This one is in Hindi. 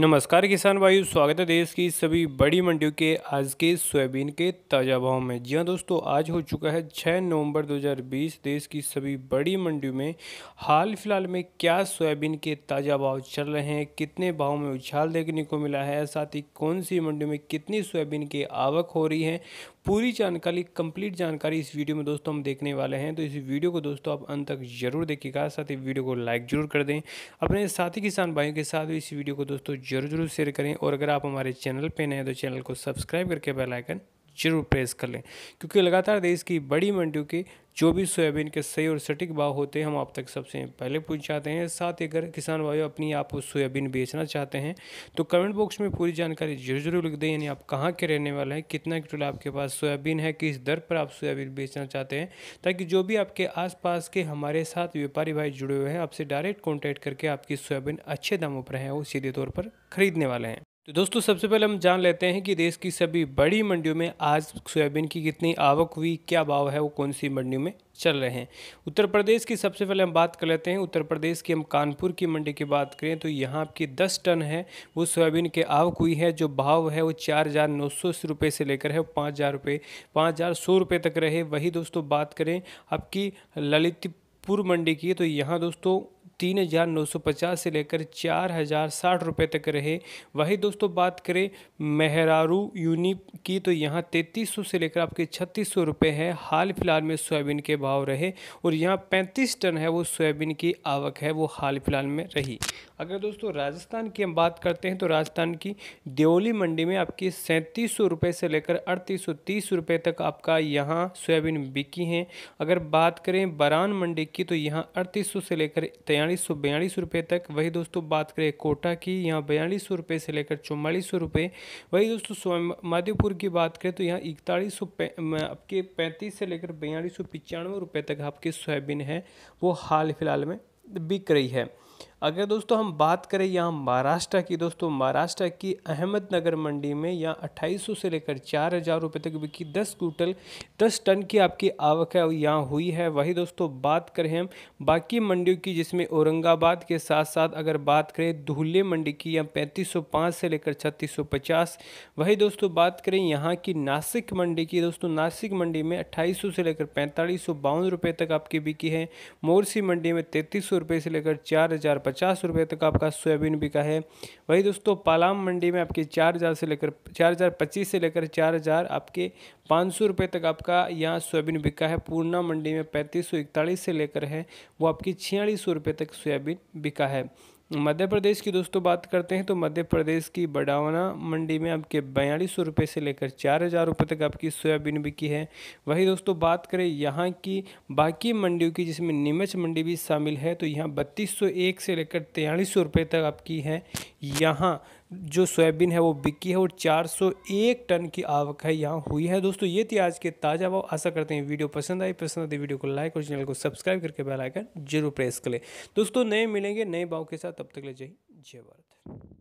नमस्कार किसान भाइयों स्वागत है देश की सभी बड़ी मंडियों के आज के सोयाबीन के ताज़ा भाव में जी हाँ दोस्तों आज हो चुका है 6 नवंबर 2020 देश की सभी बड़ी मंडियों में हाल फिलहाल में क्या सोयाबीन के ताज़ा भाव चल रहे हैं कितने भाव में उछाल देखने को मिला है साथ ही कौन सी मंडियों में कितनी सोयाबीन की आवक हो रही है पूरी जानकारी कंप्लीट जानकारी इस वीडियो में दोस्तों हम देखने वाले हैं तो इस वीडियो को दोस्तों आप अंत तक जरूर देखिएगा साथ ही वीडियो को लाइक जरूर कर दें अपने साथी किसान भाइयों के साथ इस वीडियो को दोस्तों जरूर जरूर शेयर करें और अगर आप हमारे चैनल पर नए हैं तो चैनल को सब्सक्राइब करके बेलाइकन जरूर प्रेस कर लें क्योंकि लगातार देश की बड़ी मंडियों के जो भी सोयाबीन के सही और सटीक भाव होते हैं हम आप तक सबसे पहले पूछ जाते हैं साथ ही अगर किसान भाई अपनी आप सोयाबीन बेचना चाहते हैं तो कमेंट बॉक्स में पूरी जानकारी जरूर जरूर लिख दें यानी आप कहाँ के रहने वाले हैं कितना किलो आपके पास सोयाबीन है किस दर पर आप सोयाबीन बेचना चाहते हैं ताकि जो भी आपके आस के हमारे साथ व्यापारी भाई जुड़े हुए हैं आपसे डायरेक्ट कॉन्टैक्ट करके आपकी सोयाबीन अच्छे दामों पर हैं वो सीधे तौर पर खरीदने वाले हैं तो दोस्तों सबसे पहले हम जान लेते हैं कि देश की सभी बड़ी मंडियों में आज सोयाबीन की कितनी आवक हुई क्या भाव है वो कौन सी मंडियों में चल रहे हैं उत्तर प्रदेश की सबसे पहले हम बात कर लेते हैं उत्तर प्रदेश की हम कानपुर की मंडी की बात करें तो यहाँ आपकी 10 टन है वो सोयाबीन की आवक हुई है जो भाव है वो चार हज़ार नौ सौ रुपये से लेकर है पाँच हज़ार रुपये पाँच हज़ार सौ रुपये तक रहे वही दोस्तों बात करें आपकी ललितपुर मंडी की तो यहाँ दोस्तों तीन हज़ार नौ सौ पचास से लेकर चार हज़ार साठ रुपये तक रहे वही दोस्तों बात करें मेहरारू यूनिप की तो यहाँ तैंतीस सौ से लेकर आपके छत्तीस सौ रुपये है हाल फिलहाल में सोयाबीन के भाव रहे और यहाँ पैंतीस टन है वो सोयाबीन की आवक है वो हाल फिलहाल में रही अगर दोस्तों राजस्थान की हम बात करते हैं तो राजस्थान की देवली मंडी में आपकी सैंतीस सौ रुपये से लेकर अड़तीस सौ तीस रुपये तक आपका यहाँ सोयाबीन बिकी हैं अगर बात करें बरान मंडी की तो यहाँ अड़तीस सौ से लेकर तैयार बयालीस सौ बयालीस रुपये तक वही दोस्तों बात करें कोटा की यहाँ बयालीस सौ रुपये से लेकर चौवालीस सौ रुपये वही दोस्तों माधोपुर की बात करें तो यहाँ इकतालीस सौ आपके पैंतीस से लेकर बयालीस सौ पचानवे रुपये तक आपके सोयाबीन है वो हाल फिलहाल में बिक रही है अगर दोस्तों हम बात करें यहाँ महाराष्ट्र की दोस्तों महाराष्ट्र की अहमदनगर मंडी में यहाँ 2800 से लेकर चार हज़ार रुपये तक बिकी 10 कुटल 10 टन की आपकी आवक है यहाँ हुई है वही दोस्तों बात करें हम बाकी मंडियों की जिसमें औरंगाबाद के साथ साथ अगर बात करें धुल्ले मंडी की यहाँ पैंतीस से लेकर छत्तीस वही दोस्तों बात करें यहाँ की नासिक मंडी की दोस्तों नासिक मंडी में अट्ठाईस से लेकर पैंतालीस सौ तक आपकी बिकी है मोरसी मंडी में तैंतीस रुपये से लेकर चार हज़ार पचास रुपये तक आपका सोयाबीन बिका है वही दोस्तों पालाम मंडी में आपके चार हज़ार से लेकर चार हज़ार पच्चीस से लेकर चार हज़ार आपके पाँच सौ रुपये तक आपका यहाँ सोयाबीन बिका है पूर्णा मंडी में पैंतीस सौ इकतालीस से लेकर है वो आपकी छियालीस सौ रुपये तक सोयाबीन बिका है मध्य प्रदेश की दोस्तों बात करते हैं तो मध्य प्रदेश की बडावना मंडी में आपके बयालीस सौ रुपये से लेकर चार हज़ार रुपये तक आपकी सोयाबीन बिकी है वही दोस्तों बात करें यहाँ की बाकी मंडियों की जिसमें नीमच मंडी भी शामिल है तो यहाँ बत्तीस सौ एक से लेकर तेयालीस सौ रुपये तक आपकी है यहाँ जो सोयाबीन है वो बिकी है और 401 टन की आवक है यहाँ हुई है दोस्तों ये थी आज के ताज़ा भाव आशा करते हैं वीडियो पसंद आई पसंद आती वीडियो को लाइक और चैनल को सब्सक्राइब करके बेल आइकन जरूर प्रेस करें दोस्तों नए मिलेंगे नए भाव के साथ तब तक ले जय जय भारत